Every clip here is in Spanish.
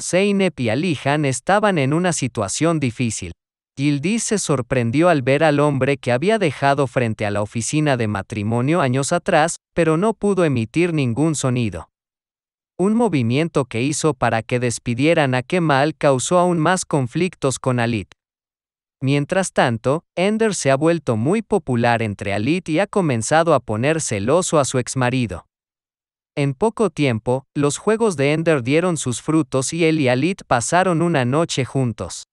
Zeynep y Alihan estaban en una situación difícil. Yildiz se sorprendió al ver al hombre que había dejado frente a la oficina de matrimonio años atrás, pero no pudo emitir ningún sonido. Un movimiento que hizo para que despidieran a Kemal causó aún más conflictos con Alit. Mientras tanto, Ender se ha vuelto muy popular entre Alit y ha comenzado a poner celoso a su exmarido. En poco tiempo, los juegos de Ender dieron sus frutos y él y Alit pasaron una noche juntos.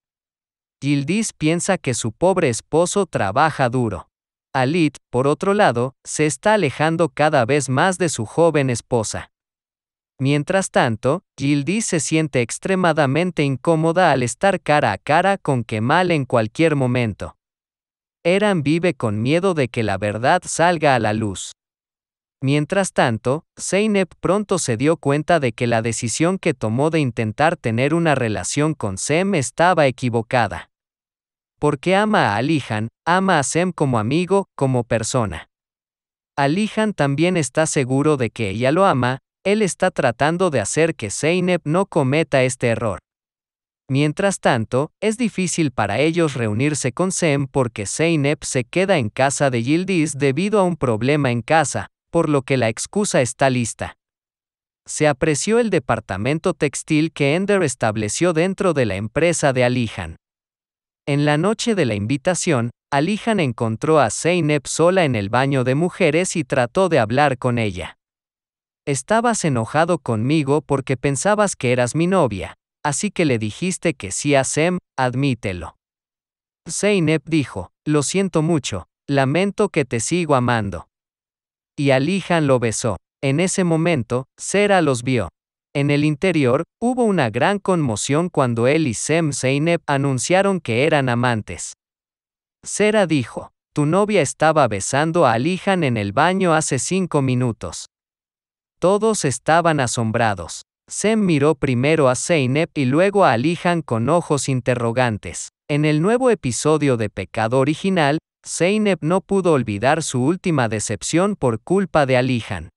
Gildis piensa que su pobre esposo trabaja duro. Alit, por otro lado, se está alejando cada vez más de su joven esposa. Mientras tanto, Gildis se siente extremadamente incómoda al estar cara a cara con Kemal en cualquier momento. Eran vive con miedo de que la verdad salga a la luz. Mientras tanto, Zeynep pronto se dio cuenta de que la decisión que tomó de intentar tener una relación con Sem estaba equivocada. Porque ama a Alihan, ama a Sem como amigo, como persona. Alihan también está seguro de que ella lo ama, él está tratando de hacer que Zeynep no cometa este error. Mientras tanto, es difícil para ellos reunirse con Sem porque Zeynep se queda en casa de Yildiz debido a un problema en casa, por lo que la excusa está lista. Se apreció el departamento textil que Ender estableció dentro de la empresa de Alihan. En la noche de la invitación, Alihan encontró a Zeynep sola en el baño de mujeres y trató de hablar con ella. Estabas enojado conmigo porque pensabas que eras mi novia, así que le dijiste que sí a Sem, admítelo. Zeynep dijo, lo siento mucho, lamento que te sigo amando y Alihan lo besó. En ese momento, Sera los vio. En el interior, hubo una gran conmoción cuando él y Sem Zeynep anunciaron que eran amantes. Sera dijo, tu novia estaba besando a Alihan en el baño hace cinco minutos. Todos estaban asombrados. Sem miró primero a Zeynep y luego a Alihan con ojos interrogantes. En el nuevo episodio de Pecado Original, Zeynep no pudo olvidar su última decepción por culpa de Alihan.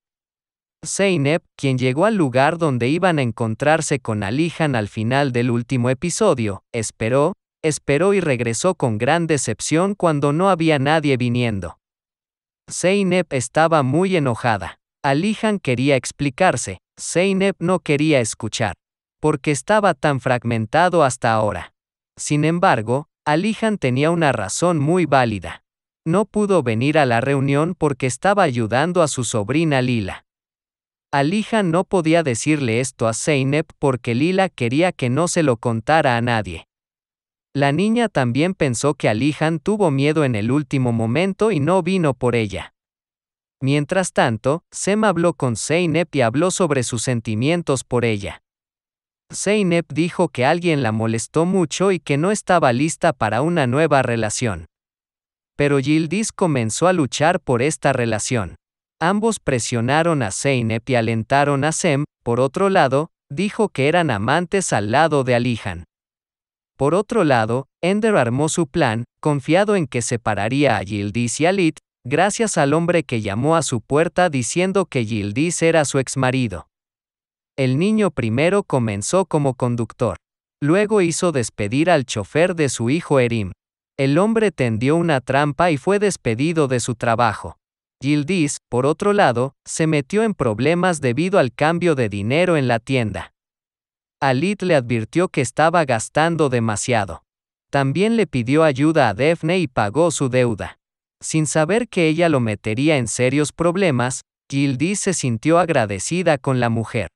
Zeynep, quien llegó al lugar donde iban a encontrarse con Alihan al final del último episodio, esperó, esperó y regresó con gran decepción cuando no había nadie viniendo. Zeynep estaba muy enojada. Alihan quería explicarse, Zeynep no quería escuchar, porque estaba tan fragmentado hasta ahora. Sin embargo, Alihan tenía una razón muy válida. No pudo venir a la reunión porque estaba ayudando a su sobrina Lila. Alihan no podía decirle esto a Zeynep porque Lila quería que no se lo contara a nadie. La niña también pensó que Alihan tuvo miedo en el último momento y no vino por ella. Mientras tanto, Sem habló con Zeynep y habló sobre sus sentimientos por ella. Zeynep dijo que alguien la molestó mucho y que no estaba lista para una nueva relación. Pero Yildiz comenzó a luchar por esta relación. Ambos presionaron a Zeynep y alentaron a Sem, por otro lado, dijo que eran amantes al lado de Alihan. Por otro lado, Ender armó su plan, confiado en que separaría a Yildiz y Alit, gracias al hombre que llamó a su puerta diciendo que Yildiz era su exmarido. El niño primero comenzó como conductor. Luego hizo despedir al chofer de su hijo Erim. El hombre tendió una trampa y fue despedido de su trabajo. Gildis, por otro lado, se metió en problemas debido al cambio de dinero en la tienda. Alit le advirtió que estaba gastando demasiado. También le pidió ayuda a Defne y pagó su deuda. Sin saber que ella lo metería en serios problemas, Gildis se sintió agradecida con la mujer.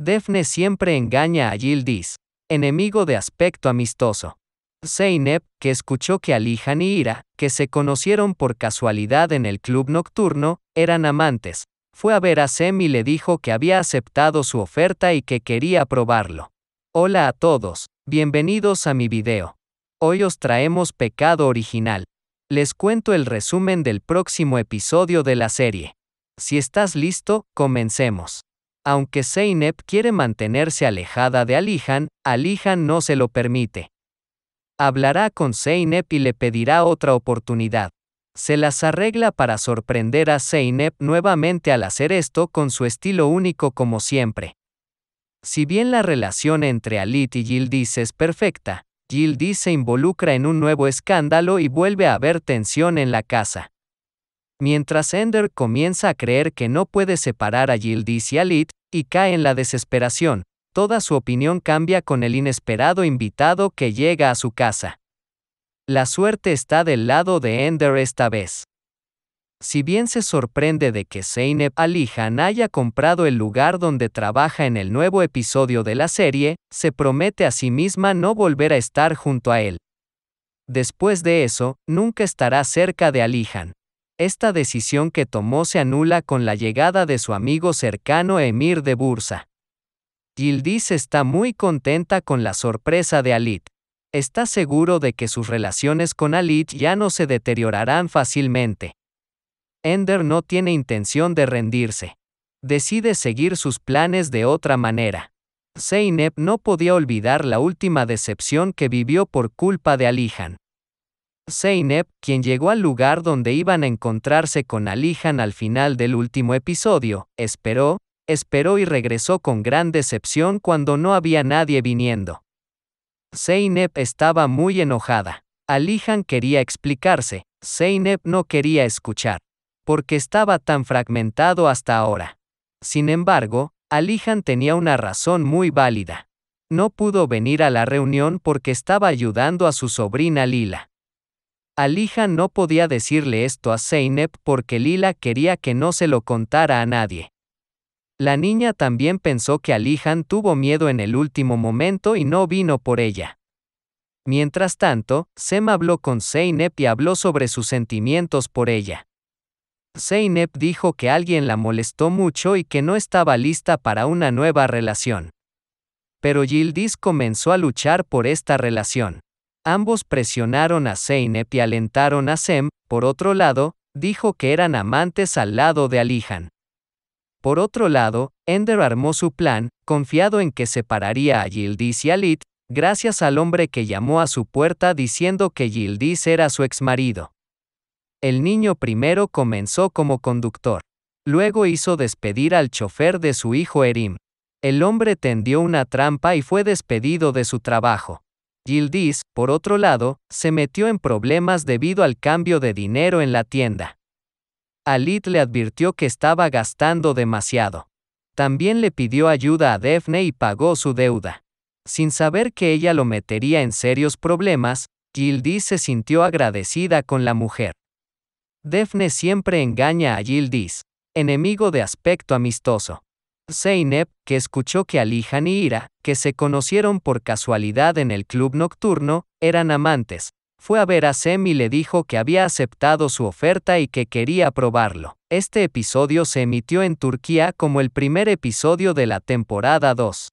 Defne siempre engaña a Yildiz, enemigo de aspecto amistoso. Zeynep, que escuchó que Alihan y Ira, que se conocieron por casualidad en el club nocturno, eran amantes, fue a ver a Sem y le dijo que había aceptado su oferta y que quería probarlo. Hola a todos, bienvenidos a mi video. Hoy os traemos Pecado Original. Les cuento el resumen del próximo episodio de la serie. Si estás listo, comencemos. Aunque Zeynep quiere mantenerse alejada de Alihan, Alihan no se lo permite. Hablará con Zeynep y le pedirá otra oportunidad. Se las arregla para sorprender a Zeynep nuevamente al hacer esto con su estilo único como siempre. Si bien la relación entre Alit y Gildis es perfecta, Gildis se involucra en un nuevo escándalo y vuelve a haber tensión en la casa. Mientras Ender comienza a creer que no puede separar a Gildis y Alit, y cae en la desesperación, toda su opinión cambia con el inesperado invitado que llega a su casa. La suerte está del lado de Ender esta vez. Si bien se sorprende de que Zeynep Alihan haya comprado el lugar donde trabaja en el nuevo episodio de la serie, se promete a sí misma no volver a estar junto a él. Después de eso, nunca estará cerca de Alihan esta decisión que tomó se anula con la llegada de su amigo cercano Emir de Bursa. Yildiz está muy contenta con la sorpresa de Alit. Está seguro de que sus relaciones con Alit ya no se deteriorarán fácilmente. Ender no tiene intención de rendirse. Decide seguir sus planes de otra manera. Zeynep no podía olvidar la última decepción que vivió por culpa de Alihan. Seinep, quien llegó al lugar donde iban a encontrarse con Alihan al final del último episodio, esperó, esperó y regresó con gran decepción cuando no había nadie viniendo. Seinep estaba muy enojada. Alihan quería explicarse, Seinep no quería escuchar, porque estaba tan fragmentado hasta ahora. Sin embargo, Alijan tenía una razón muy válida. No pudo venir a la reunión porque estaba ayudando a su sobrina Lila. Alihan no podía decirle esto a Zeynep porque Lila quería que no se lo contara a nadie. La niña también pensó que Alijan tuvo miedo en el último momento y no vino por ella. Mientras tanto, Sem habló con Zeynep y habló sobre sus sentimientos por ella. Zeynep dijo que alguien la molestó mucho y que no estaba lista para una nueva relación. Pero Yildiz comenzó a luchar por esta relación. Ambos presionaron a Zeynep y alentaron a Sem, por otro lado, dijo que eran amantes al lado de Alihan. Por otro lado, Ender armó su plan, confiado en que separaría a Yildiz y Alit, gracias al hombre que llamó a su puerta diciendo que Yildiz era su exmarido. El niño primero comenzó como conductor. Luego hizo despedir al chofer de su hijo Erim. El hombre tendió una trampa y fue despedido de su trabajo. Gildis, por otro lado, se metió en problemas debido al cambio de dinero en la tienda. Alit le advirtió que estaba gastando demasiado. También le pidió ayuda a Daphne y pagó su deuda. Sin saber que ella lo metería en serios problemas, Gildis se sintió agradecida con la mujer. Daphne siempre engaña a Gildis, enemigo de aspecto amistoso. Zeynep, que escuchó que Alihan y Ira, que se conocieron por casualidad en el club nocturno, eran amantes, fue a ver a Sem y le dijo que había aceptado su oferta y que quería probarlo. Este episodio se emitió en Turquía como el primer episodio de la temporada 2.